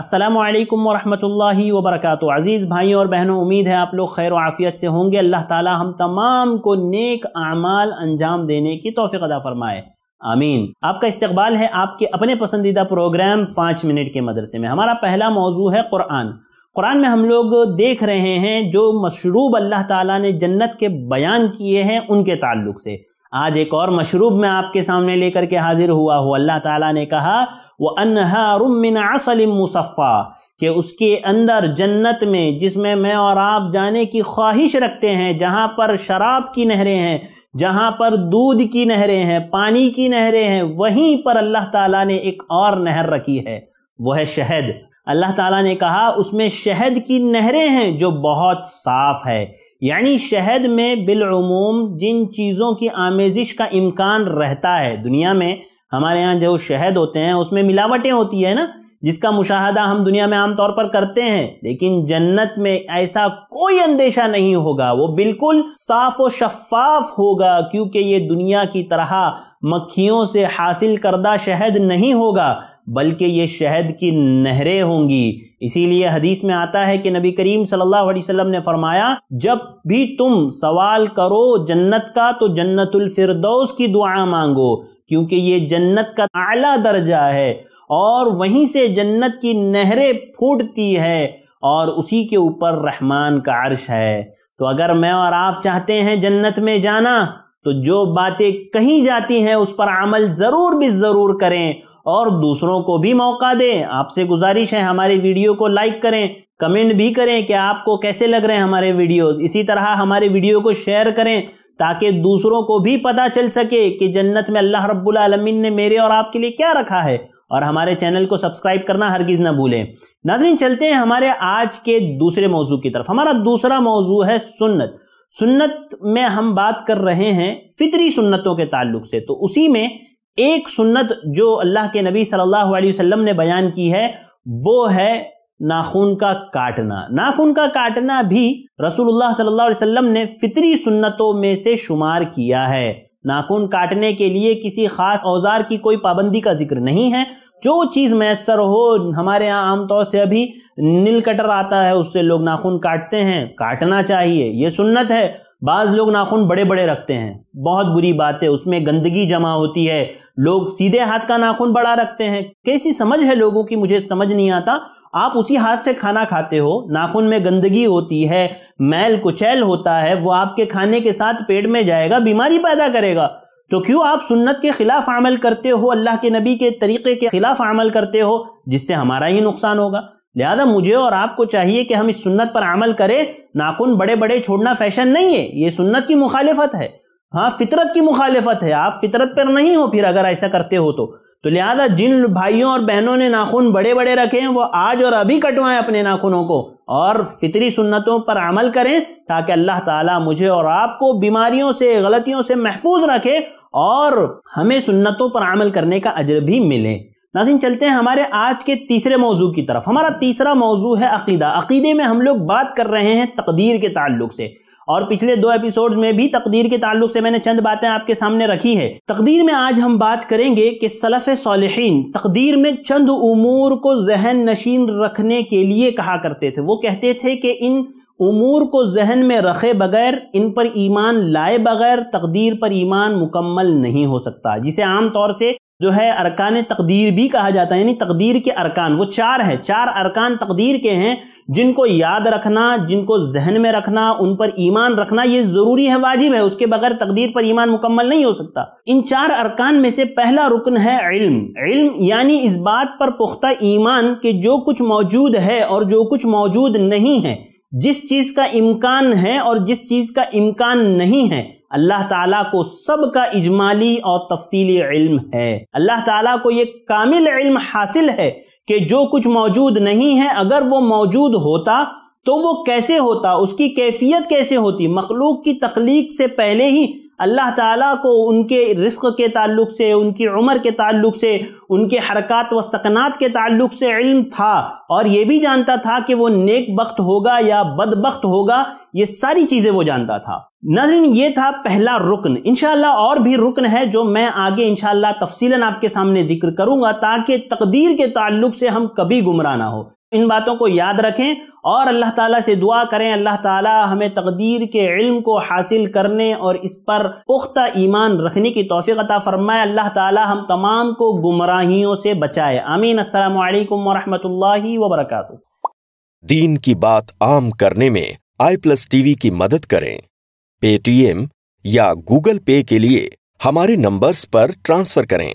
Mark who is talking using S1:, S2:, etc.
S1: السلام علیکم ورحمۃ اللہ وبرکاتہ عزیز بھائیوں اور بہنوں امید ہے آپ لوگ خیر و عافیت سے ہوں گے اللہ تعالی ہم تمام کو نیک اعمال انجام دینے کی توفیق ادا فرمائے آمین آپ کا استقبال ہے آپ کے اپنے پسندیدہ پروگرام پانچ منٹ کے مدرسے میں ہمارا پہلا موضوع ہے قرآن قرآن میں ہم لوگ دیکھ رہے ہیں جو مشروب اللہ تعالیٰ نے جنت کے بیان کیے ہیں ان کے تعلق سے آج ایک اور مشروب میں آپ کے سامنے لے کر کے حاضر ہوا ہوں اللہ تعالیٰ نے کہا وہ جس میں میں اور آپ جانے کی خواہش رکھتے ہیں جہاں پر شراب کی نہریں ہیں جہاں پر دودھ کی نہریں ہیں پانی کی نہریں ہیں وہیں پر اللہ تعالیٰ نے ایک اور نہر رکھی ہے وہ ہے شہد اللہ تعالیٰ نے کہا اس میں شہد کی نہریں ہیں جو بہت صاف ہے یعنی شہد میں بالعموم جن چیزوں کی آمیزش کا امکان رہتا ہے دنیا میں ہمارے ہاں جو شہد ہوتے ہیں اس میں ملاوٹیں ہوتی ہے نا جس کا مشاہدہ ہم دنیا میں عام طور پر کرتے ہیں لیکن جنت میں ایسا کوئی اندیشہ نہیں ہوگا وہ بالکل صاف و شفاف ہوگا کیونکہ یہ دنیا کی طرح مکھیوں سے حاصل کردہ شہد نہیں ہوگا بلکہ یہ شہد کی نہریں ہوں گی اسی لیے حدیث میں آتا ہے کہ نبی کریم صلی اللہ علیہ وسلم نے فرمایا جب بھی تم سوال کرو جنت کا تو جنت الفردوس کی دعا مانگو کیونکہ یہ جنت کا اعلیٰ درجہ ہے اور وہیں سے جنت کی نہریں پھوٹتی ہے اور اسی کے اوپر رحمان کا عرش ہے تو اگر میں اور آپ چاہتے ہیں جنت میں جانا تو جو باتیں کہیں جاتی ہیں اس پر عمل ضرور بھی ضرور کریں اور دوسروں کو بھی موقع دیں آپ سے گزارش ہے ہمارے ویڈیو کو لائک کریں کمنٹ بھی کریں کہ آپ کو کیسے لگ رہے ہیں ہمارے ویڈیوز اسی طرح ہمارے ویڈیو کو شیئر کریں تاکہ دوسروں کو بھی پتہ چل سکے کہ جنت میں اللہ رب العالمین نے میرے اور آپ کے لیے کیا رکھا ہے اور ہمارے چینل کو سبسکرائب کرنا ہرگز نہ بھولیں ناظرین چلتے ہیں ہمارے آج کے دوسرے موضوع کی طرف ہمارا دوسرا موضوع ہے سنت سنت میں ہم بات کر رہے ہیں فطری سنتوں کے تعلق سے تو اسی میں ایک سنت جو اللہ کے نبی صلی اللہ علیہ وسلم نے بیان کی ہے وہ ہے ناخون کا کاٹنا ناخون کا کاٹنا بھی رسول اللہ صلی اللہ علیہ وسلم نے فطری سنتوں میں سے شمار کیا ہے ناخون کاٹنے کے لیے کسی خاص اوزار کی کوئی پابندی کا ذکر نہیں ہے جو چیز میسر ہو ہمارے ہاں عام طور سے ابھی نل کٹر آتا ہے اس سے لوگ ناخون کاٹتے ہیں کاٹنا چاہیے یہ سنت ہے بعض لوگ ناخن بڑے بڑے رکھتے ہیں بہت بری بات ہے اس میں گندگی جمع ہوتی ہے لوگ سیدھے ہاتھ کا ناخن بڑا رکھتے ہیں کیسی سمجھ ہے لوگوں کی مجھے سمجھ نہیں آتا آپ اسی ہاتھ سے کھانا کھاتے ہو ناخن میں گندگی ہوتی ہے میل کچیل ہوتا ہے وہ آپ کے کھانے کے ساتھ پیٹ میں جائے گا بیماری پیدا کرے گا تو کیوں آپ سنت کے خلاف عمل کرتے ہو اللہ کے نبی کے طریقے کے خلاف عمل کرتے ہو جس سے ہمارا ہی نقصان ہوگا لہذا مجھے اور آپ کو چاہیے کہ ہم اس سنت پر عمل کریں ناخن بڑے بڑے چھوڑنا فیشن نہیں ہے یہ سنت کی مخالفت ہے ہاں فطرت کی مخالفت ہے آپ فطرت پر نہیں ہو پھر اگر ایسا کرتے ہو تو تو لہذا جن بھائیوں اور بہنوں نے ناخن بڑے بڑے رکھے ہیں وہ آج اور ابھی کٹوائیں اپنے ناخنوں کو اور فطری سنتوں پر عمل کریں تاکہ اللہ تعالیٰ مجھے اور آپ کو بیماریوں سے غلطیوں سے محفوظ رکھے اور ہمیں سنتوں پر عمل کرنے کا عجر بھی ملے ناظرین چلتے ہیں ہمارے آج کے تیسرے موضوع کی طرف ہمارا تیسرا موضوع ہے عقیدہ عقیدے میں ہم لوگ بات کر رہے ہیں تقدیر کے تعلق سے اور پچھلے دو ایپیسوڈز میں بھی تقدیر کے تعلق سے میں نے چند باتیں آپ کے سامنے رکھی ہے تقدیر میں آج ہم بات کریں گے کہ سلف صالحین تقدیر میں چند امور کو ذہن نشین رکھنے کے لیے کہا کرتے تھے وہ کہتے تھے کہ ان امور کو ذہن میں رکھے بغیر ان پر ایمان لائے بغیر تقدیر پر ایمان مکمل نہیں ہو سکتا جسے عام طور سے جو ہے ارکان تقدیر بھی کہا جاتا ہے یعنی تقدیر کے ارکان وہ چار ہیں چار ارکان تقدیر کے ہیں جن کو یاد رکھنا جن کو ذہن میں رکھنا ان پر ایمان رکھنا یہ ضروری ہے واجب ہے اس کے بغیر تقدیر پر ایمان مکمل نہیں ہو سکتا ان چار ارکان میں سے پہلا رکن ہے علم علم یعنی اس بات پر پختہ ایمان کہ جو کچھ موجود ہے اور جو کچھ موجود نہیں ہے جس چیز کا امکان ہے اور جس چیز کا امکان نہیں ہے اللہ تعالیٰ کو سب کا اجمالی اور تفصیلی علم ہے اللہ تعالیٰ کو یہ کامل علم حاصل ہے کہ جو کچھ موجود نہیں ہے اگر وہ موجود ہوتا تو وہ کیسے ہوتا اس کی کیفیت کیسے ہوتی مخلوق کی تخلیق سے پہلے ہی اللہ تعالیٰ کو ان کے رزق کے تعلق سے ان کی عمر کے تعلق سے ان کے حرکات و سکنات کے تعلق سے علم تھا اور یہ بھی جانتا تھا کہ وہ نیک بخت ہوگا یا بد بخت ہوگا یہ ساری چیزیں وہ جانتا تھا ناظرین یہ تھا پہلا رکن انشاءاللہ اور بھی رکن ہے جو میں آگے انشاءاللہ تفصیلاً آپ کے سامنے ذکر کروں گا تاکہ تقدیر کے تعلق سے ہم کبھی گمراہ نہ ہو ان باتوں کو یاد رکھیں اور اللہ تعالیٰ سے دعا کریں اللہ تعالیٰ ہمیں تقدیر کے علم کو حاصل کرنے اور اس پر پختہ ایمان رکھنے کی توفیق عطا فرمائے اللہ تعالیٰ ہم تمام کو گمراہیوں سے بچائے آمین السلام علیکم ورحمۃ اللہ وبرکاتہ دین کی بات عام کرنے میں آئی پلس ٹی وی کی مدد کریں پے ٹی ایم یا گوگل پے کے لیے ہمارے نمبرز پر ٹرانسفر کریں